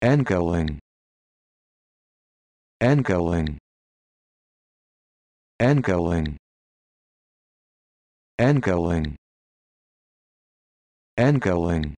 Engoing. Engoing. Engoing. Engoing. Engoing.